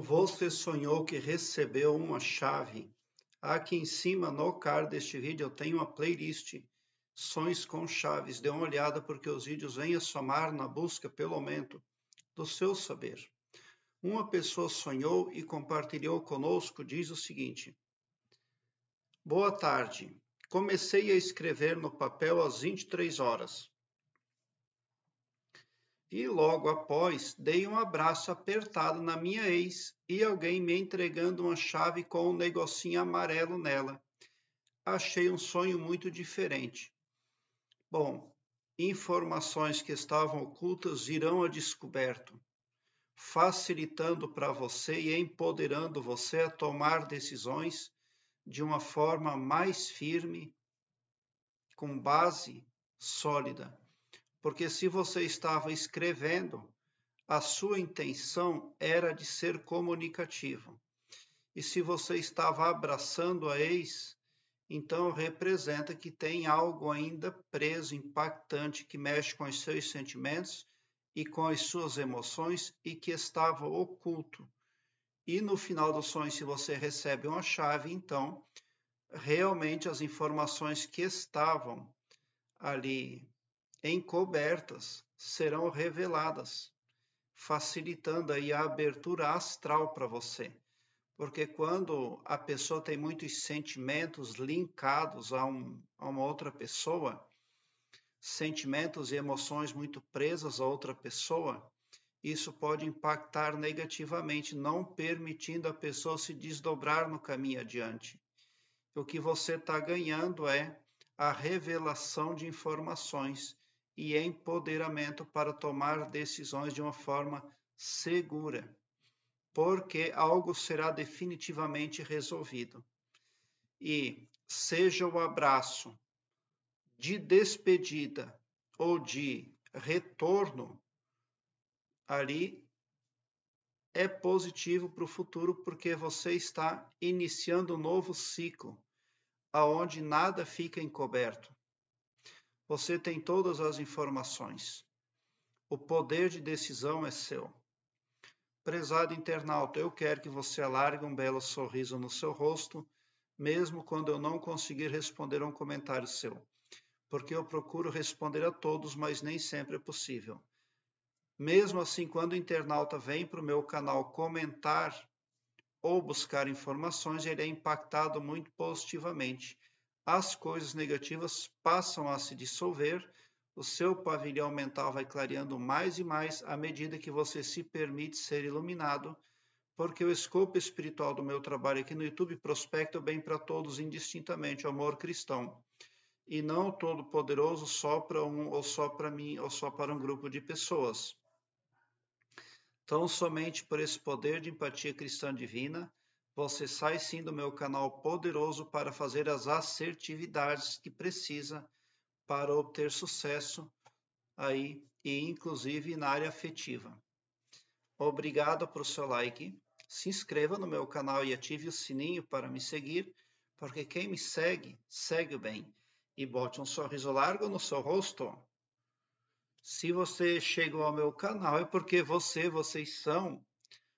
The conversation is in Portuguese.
Você sonhou que recebeu uma chave. Aqui em cima, no card deste vídeo, eu tenho uma playlist Sonhos com Chaves. Dê uma olhada porque os vídeos vêm a somar na busca pelo aumento do seu saber. Uma pessoa sonhou e compartilhou conosco, diz o seguinte. Boa tarde. Comecei a escrever no papel às 23 horas e logo após dei um abraço apertado na minha ex e alguém me entregando uma chave com um negocinho amarelo nela. Achei um sonho muito diferente. Bom, informações que estavam ocultas virão a descoberto, facilitando para você e empoderando você a tomar decisões de uma forma mais firme, com base sólida porque se você estava escrevendo, a sua intenção era de ser comunicativo. E se você estava abraçando a ex, então representa que tem algo ainda preso, impactante, que mexe com os seus sentimentos e com as suas emoções e que estava oculto. E no final do sonho, se você recebe uma chave, então realmente as informações que estavam ali encobertas serão reveladas, facilitando aí a abertura astral para você. Porque quando a pessoa tem muitos sentimentos linkados a, um, a uma outra pessoa, sentimentos e emoções muito presas a outra pessoa, isso pode impactar negativamente, não permitindo a pessoa se desdobrar no caminho adiante. O que você está ganhando é a revelação de informações e empoderamento para tomar decisões de uma forma segura, porque algo será definitivamente resolvido. E seja o abraço de despedida ou de retorno, ali é positivo para o futuro porque você está iniciando um novo ciclo aonde nada fica encoberto. Você tem todas as informações. O poder de decisão é seu. Prezado internauta, eu quero que você alargue um belo sorriso no seu rosto, mesmo quando eu não conseguir responder a um comentário seu, porque eu procuro responder a todos, mas nem sempre é possível. Mesmo assim, quando o internauta vem para o meu canal comentar ou buscar informações, ele é impactado muito positivamente as coisas negativas passam a se dissolver, o seu pavilhão mental vai clareando mais e mais à medida que você se permite ser iluminado, porque o escopo espiritual do meu trabalho aqui no YouTube prospecta bem para todos indistintamente, o amor cristão. E não todo poderoso só para um, ou só para mim, ou só para um grupo de pessoas. Então, somente por esse poder de empatia cristã divina, você sai sim do meu canal poderoso para fazer as assertividades que precisa para obter sucesso aí e inclusive na área afetiva. Obrigado por seu like. Se inscreva no meu canal e ative o sininho para me seguir, porque quem me segue, segue bem. E bote um sorriso largo no seu rosto. Se você chegou ao meu canal é porque você, vocês são